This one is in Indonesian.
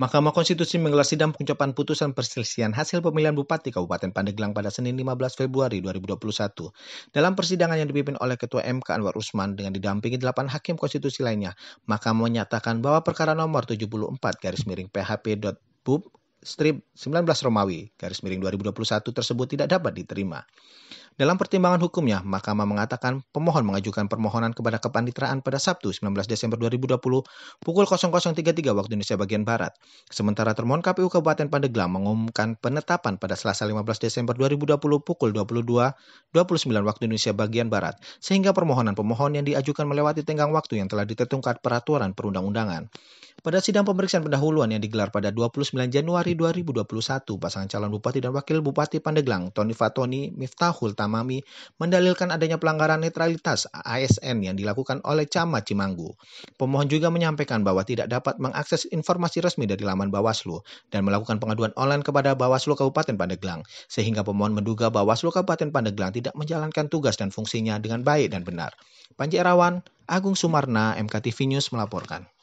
Mahkamah Konstitusi menggelar sidang pengucapan putusan perselisihan hasil pemilihan Bupati Kabupaten Pandeglang pada Senin 15 Februari 2021. Dalam persidangan yang dipimpin oleh Ketua MK Anwar Usman dengan didampingi 8 hakim konstitusi lainnya, Mahkamah menyatakan bahwa perkara nomor 74 garis miring PHP.bub strip 19 Romawi garis miring 2021 tersebut tidak dapat diterima. Dalam pertimbangan hukumnya, Mahkamah mengatakan pemohon mengajukan permohonan kepada kepanitraan pada Sabtu 19 Desember 2020 pukul 00.33 waktu Indonesia bagian Barat. Sementara termohon KPU Kabupaten Pandeglang mengumumkan penetapan pada Selasa 15 Desember 2020 pukul 22.29 waktu Indonesia bagian Barat, sehingga permohonan pemohon yang diajukan melewati tenggang waktu yang telah ditentukan peraturan perundang-undangan. Pada sidang pemeriksaan pendahuluan yang digelar pada 29 Januari 2021, pasangan calon bupati dan wakil bupati Pandeglang, Tony Fatoni Miftahul Tamami, mendalilkan adanya pelanggaran netralitas ASN yang dilakukan oleh Camat Cimanggu. Pemohon juga menyampaikan bahwa tidak dapat mengakses informasi resmi dari laman Bawaslu dan melakukan pengaduan online kepada Bawaslu Kabupaten Pandeglang, sehingga pemohon menduga Bawaslu Kabupaten Pandeglang tidak menjalankan tugas dan fungsinya dengan baik dan benar. Panji Erawan, Agung Sumarna, MKTV News melaporkan.